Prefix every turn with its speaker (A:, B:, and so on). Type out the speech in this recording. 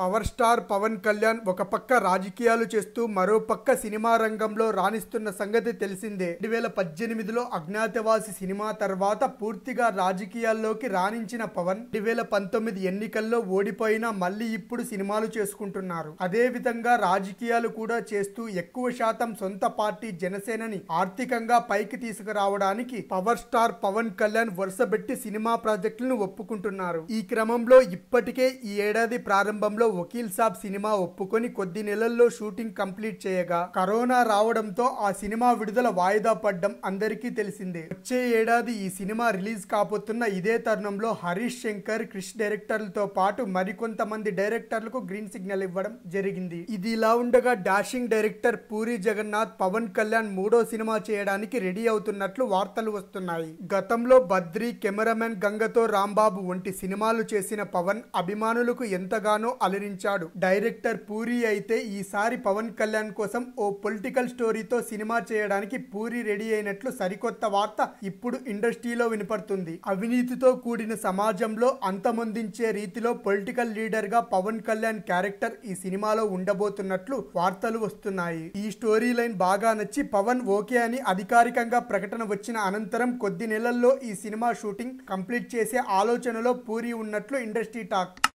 A: power star Pawan Kalyan ఒక పక్క రాజకీయాలు చేస్తూ మరో పక్క సినిమా రంగంలో రాణిస్తున్న సంగతి తెలిసిందే రెండు వేల పద్దెనిమిదిలో అజ్ఞాతవాసి సినిమా తర్వాత పూర్తిగా రాజకీయాల్లోకి రాణించిన పవన్ రెండు వేల పంతొమ్మిది ఎన్నికల్లో ఓడిపోయినా మళ్ళీ ఇప్పుడు సినిమాలు చేసుకుంటున్నారు అదే విధంగా రాజకీయాలు కూడా చేస్తూ ఎక్కువ శాతం సొంత పార్టీ జనసేనని ఆర్థికంగా పైకి తీసుకురావడానికి పవర్ స్టార్ పవన్ కళ్యాణ్ వరుసబెట్టి సినిమా ప్రాజెక్టులను ఒప్పుకుంటున్నారు ఈ క్రమంలో ఇప్పటికే ఈ ఏడాది ప్రారంభంలో వకీల్ సాబ్ సినిమా ఒప్పుకొని కొద్ది నెలల్లో షూటింగ్ కంప్లీట్ చేయగా కరోనా రావడంతో ఆ సినిమా విడుదల వాయిదా పడ్డం అందరికీ తెలిసిందే వచ్చే ఏడాది ఈ సినిమా రిలీజ్ కాబోతున్న ఇదే తరుణంలో హరీష్ శంకర్ క్రిష్ డైరెక్టర్లతో పాటు మరికొంతమంది డైరెక్టర్లకు గ్రీన్ సిగ్నల్ ఇవ్వడం జరిగింది ఇది ఇలా ఉండగా డాషింగ్ డైరెక్టర్ పూరి జగన్నాథ్ పవన్ కళ్యాణ్ మూడో సినిమా చేయడానికి రెడీ అవుతున్నట్లు వార్తలు వస్తున్నాయి గతంలో బద్రి కెమెరామెన్ గంగతో రాంబాబు వంటి సినిమాలు చేసిన పవన్ అభిమానులకు ఎంతగానో అలు అలరించాడు డైరెక్టర్ పూరి అయితే ఈసారి పవన్ కళ్యాణ్ కోసం ఓ పొలిటికల్ స్టోరీతో సినిమా చేయడానికి పూరి రెడీ అయినట్లు సరికొత్త వార్త ఇప్పుడు ఇండస్ట్రీలో వినపడుతుంది అవినీతితో కూడిన సమాజంలో అంతమొందించే రీతిలో పొలిటికల్ లీడర్ గా పవన్ కళ్యాణ్ క్యారెక్టర్ ఈ సినిమాలో ఉండబోతున్నట్లు వార్తలు వస్తున్నాయి ఈ స్టోరీ లైన్ బాగా నచ్చి పవన్ ఓకే అని అధికారికంగా ప్రకటన వచ్చిన అనంతరం కొద్ది నెలల్లో ఈ సినిమా షూటింగ్ కంప్లీట్ చేసే ఆలోచనలో పూరి ఉన్నట్లు ఇండస్ట్రీ టాక్